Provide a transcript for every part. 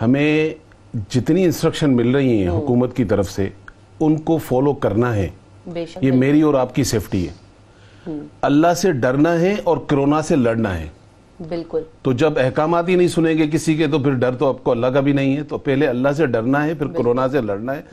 हमें जितनी इंस्ट्रक्शन मिल रही हैं हम्म। हुकूमत की तरफ से उनको फॉलो करना है ये मेरी और आपकी सेफ्टी है हम्म। अल्लाह से डरना है और कोरोना से लड़ना है बिल्कुल तो जब अहकाम ही नहीं सुनेंगे किसी के तो फिर डर तो आपको अल्लाह का भी नहीं है तो पहले अल्लाह से डरना है फिर कोरोना से लड़ना है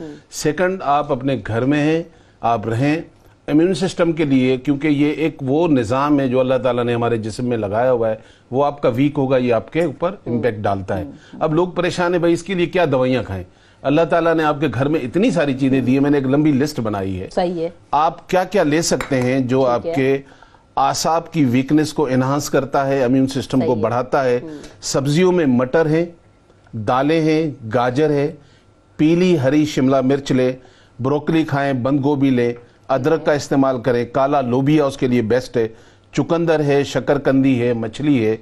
सेकंड हम्म। आप अपने घर में हैं आप रहें इम्यून सिस्टम के लिए क्योंकि ये एक वो निज़ाम है जो अल्लाह ताला ने हमारे जिसम में लगाया हुआ है वो आपका वीक होगा ये आपके ऊपर इम्पेक्ट डालता है हम्म। अब लोग परेशान है भाई इसके लिए क्या दवाइयाँ खाएं अल्लाह ताला ने आपके घर में इतनी सारी चीज़ें दी है मैंने एक लंबी लिस्ट बनाई है सही है आप क्या क्या ले सकते हैं जो आपके आसाब की वीकनेस को एनहांस करता है इम्यून सिस्टम को बढ़ाता है हम्म। सब्जियों में मटर है दालें हैं गाजर है पीली हरी शिमला मिर्च ले ब्रोकली खाएं बंद गोभी लें अदरक का इस्तेमाल करें काला लोबिया उसके लिए बेस्ट है चुकंदर है शक्करकंदी है मछली है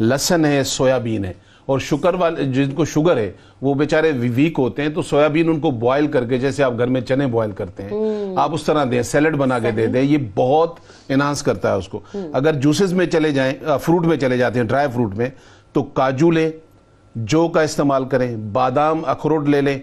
लहसन है सोयाबीन है और शुगर वाले जिनको शुगर है वो बेचारे वीक होते हैं तो सोयाबीन उनको बॉयल करके जैसे आप घर में चने बॉयल करते हैं हम्म। आप उस तरह दें सैलड बना के दे दें ये बहुत इनहांस करता है उसको हम्म। अगर जूसेस में चले जाएं फ्रूट में चले जाते हैं ड्राई फ्रूट में तो काजू लें जो का इस्तेमाल करें बादाम अखरोट ले लें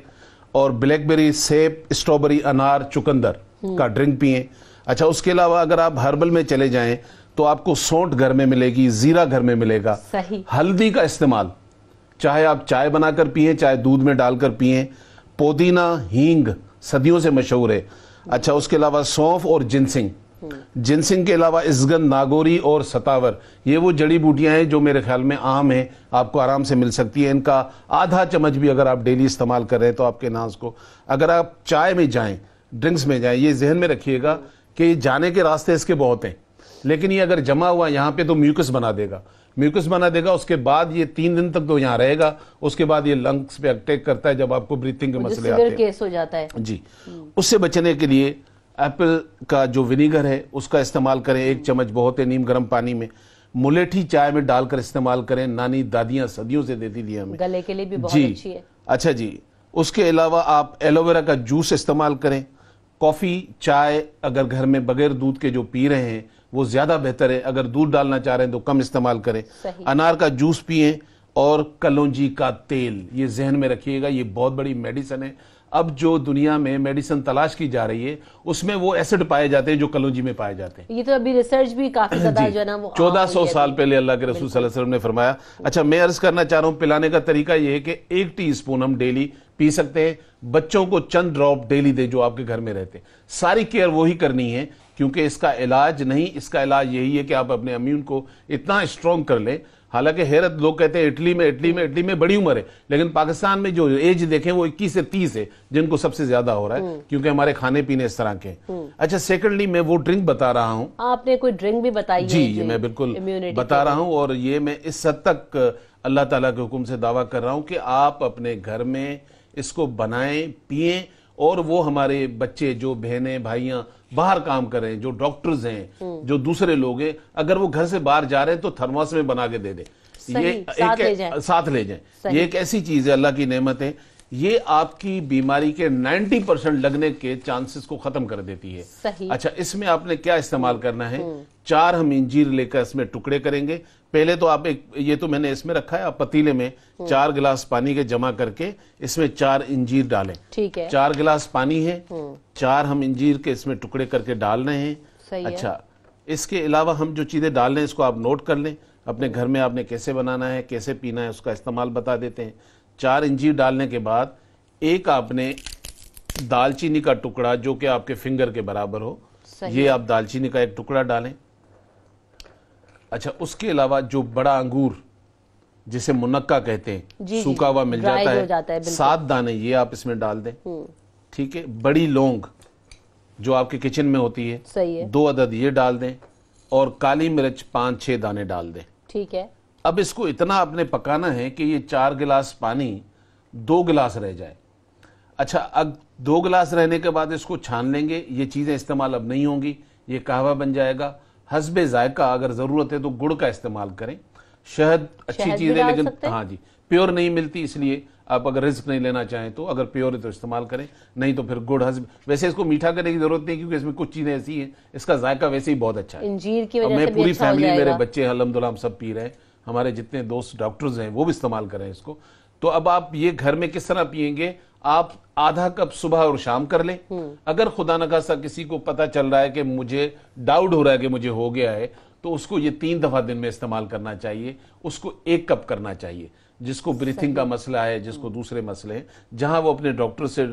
और ब्लैकबेरी सेब स्ट्रॉबेरी अनार चुकंदर का ड्रिंक पिए अच्छा उसके अलावा अगर आप हर्बल में चले जाएं तो आपको सौंठ घर में मिलेगी जीरा घर में मिलेगा सही हल्दी का इस्तेमाल चाहे आप चाय बनाकर पिए चाहे दूध में डालकर पिए पुदीना हींग सदियों से मशहूर है अच्छा उसके अलावा सौंफ और जिनसिंग जिनसिंग के अलावा इसगन नागोरी और सतावर ये वो जड़ी बूटियां हैं जो मेरे ख्याल में आम है आपको आराम से मिल सकती है इनका आधा चम्मच भी अगर आप डेली इस्तेमाल कर रहे हैं तो आपके नाज को अगर आप चाय में जाएं ड्रिंक्स में जाए ये जहन में रखिएगा कि जाने के रास्ते इसके बहुत हैं लेकिन ये अगर जमा हुआ यहाँ पे तो म्यूकस बना देगा म्यूकस बना देगा उसके बाद ये तीन दिन तक तो यहाँ रहेगा उसके बाद ये लंग्स पे अटैक करता है जब आपको ब्रीथिंग के मसले आते हैं केस हो जाता है जी हम्म। उससे बचने के लिए एप्पल का जो विनीगर है उसका इस्तेमाल करें एक चम्मच बहुत है नीम गर्म पानी में मुलेठी चाय में डालकर इस्तेमाल करें नानी दादियां सदियों से देती थी हमें गले के लिए भी बहुत जी अच्छी है अच्छा जी उसके अलावा आप एलोवेरा का जूस इस्तेमाल करें कॉफ़ी चाय अगर घर में बगैर दूध के जो पी रहे हैं वो ज़्यादा बेहतर है अगर दूध डालना चाह रहे हैं तो कम इस्तेमाल करें अनार का जूस पिए और कलौजी का तेल ये जहन में रखिएगा ये बहुत बड़ी मेडिसन है अब जो दुनिया में मेडिसिन तलाश की जा रही है उसमें वो एसिड पाए जाते हैं जो कलौजी में पाए जाते हैं ये तो अभी रिसर्च भी काफी ज्यादा जो ना वो चौदह सौ साल पहले अल्लाह के रसूल वसल्लम ने फरमाया अच्छा मैं अर्ज करना चाह रहा हूँ पिलाने का तरीका ये है कि एक टी स्पून हम डेली पी सकते हैं बच्चों को चंद ड्रॉप डेली दे जो आपके घर में रहते हैं सारी केयर वही करनी है क्योंकि इसका इलाज नहीं इसका इलाज यही है कि आप अपने इम्यून को इतना स्ट्रांग कर लें हालांकि हैरत लोग कहते हैं इटली में इटली में इटली में बड़ी उम्र है लेकिन पाकिस्तान में जो एज देखें वो 21 से 30 है जिनको सबसे ज्यादा हो रहा है हम्म। क्योंकि हमारे खाने पीने इस तरह के हम्म। अच्छा सेकंडली मैं वो ड्रिंक बता रहा हूँ आपने कोई ड्रिंक भी बताई जी ये मैं बिल्कुल बता रहा हूँ और ये मैं इस हद तक अल्लाह तला के हुक्म से दावा कर रहा हूँ कि आप अपने घर में इसको बनाएं पिए और वो हमारे बच्चे जो बहनें भाइयां बाहर काम करें जो डॉक्टर्स हैं हम्म। जो दूसरे लोग हैं अगर वो घर से बाहर जा रहे हैं तो थर्मास में बना के दे दें ये साथ एक ले साथ ले जाएं ये एक ऐसी चीज है अल्लाह की नेमत है ये आपकी बीमारी के 90 परसेंट लगने के चांसेस को खत्म कर देती है सही। अच्छा इसमें आपने क्या इस्तेमाल हम्म, करना है हम्म। चार हम इंजीर लेकर इसमें टुकड़े करेंगे पहले तो आप एक ये तो मैंने इसमें रखा है आप पतीले में हम्म। चार गिलास पानी के जमा करके इसमें चार इंजीर डालें ठीक है चार गिलास पानी है चार हम इंजीर के इसमें टुकड़े करके डाल रहे हैं अच्छा इसके अलावा हम जो चीजें डाल रहे हैं इसको आप नोट कर लें अपने घर में आपने कैसे बनाना है कैसे पीना है उसका इस्तेमाल बता देते हैं चार इंजीर डालने के बाद एक आपने दालचीनी का टुकड़ा जो कि आपके फिंगर के बराबर हो ये आप दालचीनी का एक टुकड़ा डालें अच्छा उसके अलावा जो बड़ा अंगूर जिसे मुनक्का कहते हैं सूखा हुआ मिल जाता है, जाता है सात दाने ये आप इसमें डाल दें हम्म। ठीक है बड़ी लौंग जो आपके किचन में होती है, सही है। दो अदद ये डाल दें और काली मिर्च पांच छह दाने डाल दें ठीक है अब इसको इतना आपने पकाना है कि ये चार गिलास पानी दो गिलास रह जाए अच्छा अब दो गिलास रहने के बाद इसको छान लेंगे ये चीज़ें इस्तेमाल अब नहीं होंगी ये कहवा बन जाएगा हसब जायका अगर ज़रूरत है तो गुड़ का इस्तेमाल करें शहद अच्छी चीज़ है लेकिन हाँ जी प्योर नहीं मिलती इसलिए आप अगर रिस्क नहीं लेना चाहें तो अगर प्योर है तो इस्तेमाल करें नहीं तो फिर गुड़ हसब वैसे इसको मीठा करने की जरूरत नहीं क्योंकि इसमें कुछ चीज़ें ऐसी हैं इसका जायका वैसे ही बहुत अच्छा है की वजह मैं पूरी अच्छा फैमिली मेरे बच्चे अलहमदुल्ला हम सब पी रहे हैं हमारे जितने दोस्त डॉक्टर्स हैं वो भी इस्तेमाल करें इसको तो अब आप ये घर में किस तरह पियेंगे आप आधा कप सुबह और शाम कर लें हम्म। अगर खुदा न खासा किसी को पता चल रहा है कि मुझे डाउट हो रहा है कि मुझे हो गया है तो उसको ये तीन दफा दिन में इस्तेमाल करना चाहिए उसको एक कप करना चाहिए जिसको ब्रीथिंग का मसला है जिसको हम्म। दूसरे मसले हैं जहां वो अपने डॉक्टर से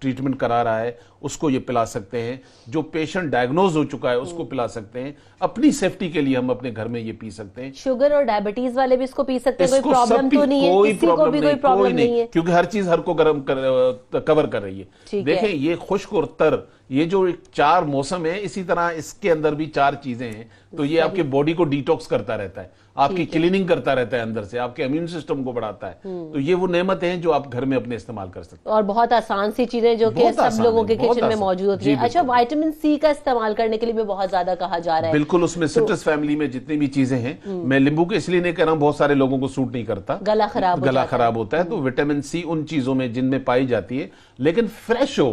ट्रीटमेंट करा रहा है उसको ये पिला सकते हैं जो पेशेंट डायग्नोज हो चुका है उसको हम्म। पिला सकते हैं अपनी सेफ्टी के लिए हम अपने घर में ये पी सकते हैं शुगर और डायबिटीज वाले भी इसको पी सकते हैं कोई प्रॉब्लम तो नहीं है कोई प्रॉब्लम नहीं, नहीं है क्योंकि हर चीज हर को गर्म कर, कवर कर रही है देखें ये खुश्क और तर ये जो चार मौसम है इसी तरह इसके अंदर भी चार चीजें हैं तो ये आपके बॉडी को डिटॉक्स करता रहता है आपकी क्लीनिंग करता रहता है अंदर से आपके इम्यून सिस्टम को बढ़ाता है हम्म। तो ये वो नेमत है जो आप घर में अपने इस्तेमाल कर सकते हैं और बहुत आसान सी चीजें जो कि सब लोगों के किचन में मौजूद होती है अच्छा वाइटामिन सी का इस्तेमाल करने के लिए भी बहुत ज्यादा कहा जा रहा है बिल्कुल उसमें सिट्रस तो फैमिली में जितनी भी चीजें हैं हम्म। मैं लींबू को इसलिए नहीं कह रहा हूँ बहुत सारे लोगों को सूट नहीं करता गला खराब गला खराब होता है तो विटामिन हम्म। सी उन चीजों में जिनमें पाई जाती है लेकिन फ्रेश हो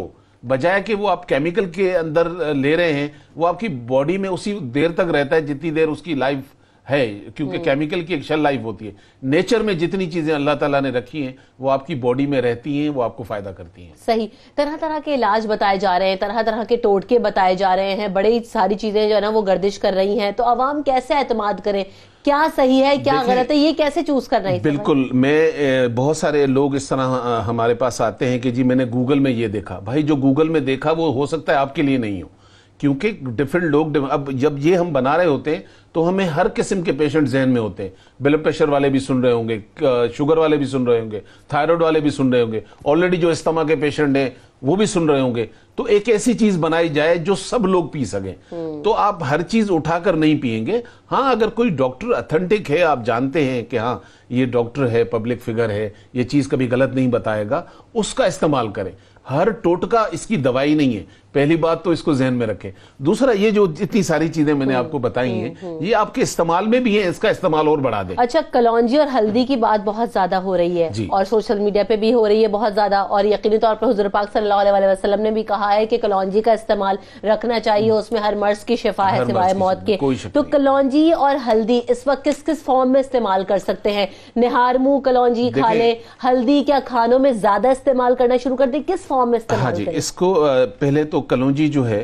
बजाय कि वो आप केमिकल के अंदर ले रहे हैं वो आपकी बॉडी में उसी देर तक रहता है जितनी देर उसकी लाइफ है क्योंकि केमिकल हम्म। की एक शेल लाइफ होती है नेचर में जितनी चीजें अल्लाह ताला ने रखी हैं वो आपकी बॉडी में रहती हैं वो आपको फायदा करती हैं सही तरह तरह के इलाज बताए जा रहे हैं तरह तरह के टोटके बताए जा रहे हैं बड़े सारी चीजें जो है ना वो गर्दिश कर रही हैं तो आवाम कैसे एतमाद करें क्या सही है क्या गलत है ये कैसे चूज रहे हैं बिल्कुल मैं बहुत सारे लोग इस तरह हमारे पास आते हैं कि जी मैंने गूगल में ये देखा भाई जो गूगल में देखा वो हो सकता है आपके लिए नहीं हो क्योंकि डिफरेंट लोग अब जब ये हम बना रहे होते हैं तो हमें हर किस्म के पेशेंट जहन में होते हैं ब्लड प्रेशर वाले भी सुन रहे होंगे शुगर वाले भी सुन रहे होंगे थायराइड वाले भी सुन रहे होंगे ऑलरेडी जो इस्तमा के पेशेंट हैं वो भी सुन रहे होंगे तो एक ऐसी चीज बनाई जाए जो सब लोग पी सकें हम्म। तो आप हर चीज उठाकर नहीं पियेंगे हाँ अगर कोई डॉक्टर अथेंटिक है आप जानते हैं कि हाँ ये डॉक्टर है पब्लिक फिगर है ये चीज कभी गलत नहीं बताएगा उसका इस्तेमाल करें हर टोटका इसकी दवाई नहीं है पहली बात तो इसको जहन में रखें दूसरा ये जो इतनी सारी चीजें मैंने हम्म, आपको बताई हैं हम्म, हम्म। ये आपके इस्तेमाल में भी है इसका इस्तेमाल और बढ़ा दें अच्छा कलौजी और हल्दी की बात बहुत ज्यादा हो रही है और सोशल मीडिया पे भी हो रही है बहुत ज्यादा और यकीनी तौर पर हजूर पाक सल्लाम ने भी कहा है कि कलौजी का इस्तेमाल रखना चाहिए उसमें हर मर्ज की शिफा है सिवाय मौत के तो कलौजी और हल्दी इस वक्त किस किस फॉर्म में इस्तेमाल कर सकते हैं निहार मुंह कलौजी खा ले हल्दी क्या खानों में ज्यादा इस्तेमाल करना शुरू कर दे किस फॉर्म में हाँ इस्तेमाल हाँ जी इसको पहले तो कलौजी जो है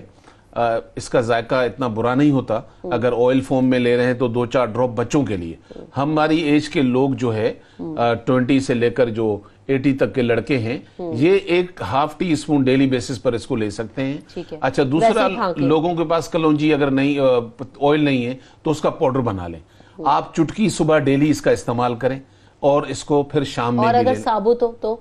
आ, इसका जायका इतना बुरा नहीं होता हम्म। अगर ऑयल फॉर्म में ले रहे हैं तो दो चार ड्रॉप बच्चों के लिए हम्म। हमारी एज के लोग जो है ट्वेंटी हम्म। से लेकर जो एटी तक के लड़के हैं ये एक half teaspoon daily basis पर इसको ले सकते हैं है। अच्छा दूसरा लोगों के पास कलौजी अगर नहीं ऑयल नहीं है तो उसका पाउडर बना लें आप चुटकी सुबह डेली इसका इस्तेमाल करें और इसको फिर शाम में और अगर साबुत हो तो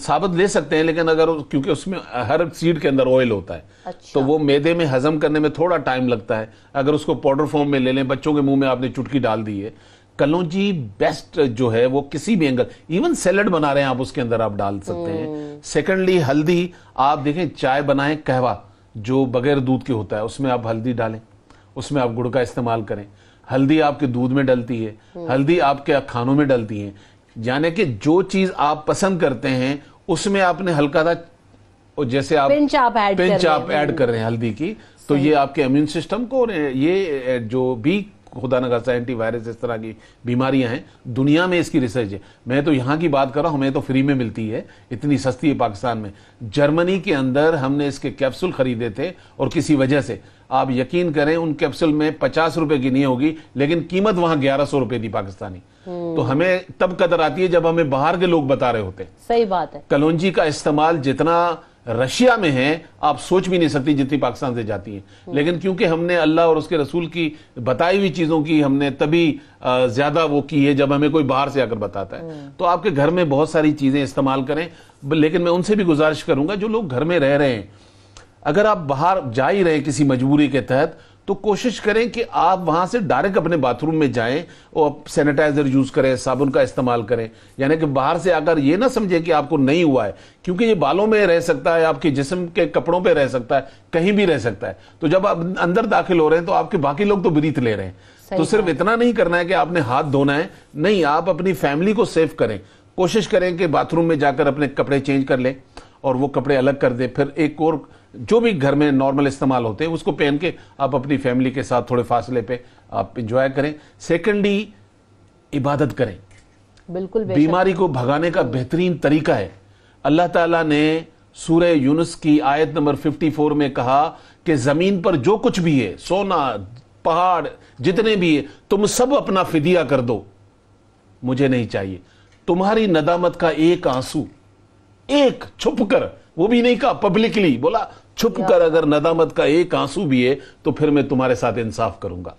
साबित ले सकते हैं लेकिन अगर क्योंकि उसमें हर सीड के अंदर ऑयल होता है अच्छा। तो वो मैदे में हजम करने में थोड़ा टाइम लगता है अगर उसको पाउडर फॉर्म में ले लें बच्चों के मुंह में आपने चुटकी डाल दी है कलौजी बेस्ट जो है वो किसी भी एंगल इवन सैलड बना रहे हैं आप उसके अंदर आप डाल सकते हैं सेकेंडली हल्दी आप देखें चाय बनाएं कहवा जो बगैर दूध के होता है उसमें आप हल्दी डालें उसमें आप गुड़ का इस्तेमाल करें हल्दी आपके दूध में डलती है हल्दी आपके खानों में डलती है यानी कि जो चीज आप पसंद करते हैं उसमें आपने हल्का सा जैसे आप पिंच आप ऐड पिंच आप ऐड कर रहे हैं हल्दी की तो ये आपके इम्यून सिस्टम को और ये जो भी खुदा न खासा एंटीवायरस इस तरह की बीमारियां हैं दुनिया में इसकी रिसर्च है मैं तो यहाँ की बात कर रहा हूँ हमें तो फ्री में मिलती है इतनी सस्ती है पाकिस्तान में जर्मनी के अंदर हमने इसके कैप्सूल खरीदे थे और किसी वजह से आप यकीन करें उन कैप्सूल में पचास रुपए की नहीं होगी लेकिन कीमत वहां ग्यारह सौ रुपए थी पाकिस्तानी तो हमें तब कदर आती है जब हमें बाहर के लोग बता रहे होते हैं सही बात है कलौजी का इस्तेमाल जितना रशिया में है आप सोच भी नहीं सकती जितनी पाकिस्तान से जाती है हम्म। लेकिन क्योंकि हमने अल्लाह और उसके रसूल की बताई हुई चीज़ों की हमने तभी ज़्यादा वो की है जब हमें कोई बाहर से आकर बताता है हम्म। तो आपके घर में बहुत सारी चीज़ें इस्तेमाल करें लेकिन मैं उनसे भी गुजारिश करूंगा जो लोग घर में रह रहे हैं अगर आप बाहर जा ही रहे किसी मजबूरी के तहत तो कोशिश करें कि आप वहां से डायरेक्ट अपने बाथरूम में जाएं और सैनिटाइजर यूज करें साबुन का इस्तेमाल करें यानी कि बाहर से आकर ये ना समझे कि आपको नहीं हुआ है क्योंकि ये बालों में रह सकता है आपके जिसम के कपड़ों पे रह सकता है कहीं भी रह सकता है तो जब आप अं- अंदर दाखिल हो रहे हैं तो आपके बाकी लोग तो ब्रीत ले रहे हैं तो सिर्फ इतना नहीं करना है कि आपने हाथ धोना है नहीं आप अपनी फैमिली को सेफ करें कोशिश करें कि बाथरूम में जाकर अपने कपड़े चेंज कर लें और वो कपड़े अलग कर दें फिर एक और जो भी घर में नॉर्मल इस्तेमाल होते हैं उसको पहन के आप अपनी फैमिली के साथ थोड़े फासले पे आप इंजॉय करें सेकेंडली इबादत करें बिल्कुल बीमारी को भगाने का बेहतरीन तरीका है अल्लाह ताला ने सूर्य यूनुस की आयत नंबर 54 में कहा कि जमीन पर जो कुछ भी है सोना पहाड़ जितने भी है तुम सब अपना फिदिया कर दो मुझे नहीं चाहिए तुम्हारी नदामत का एक आंसू एक छुप वो भी नहीं कहा पब्लिकली बोला छुप कर अगर नदामत का एक आंसू भी है तो फिर मैं तुम्हारे साथ इंसाफ करूंगा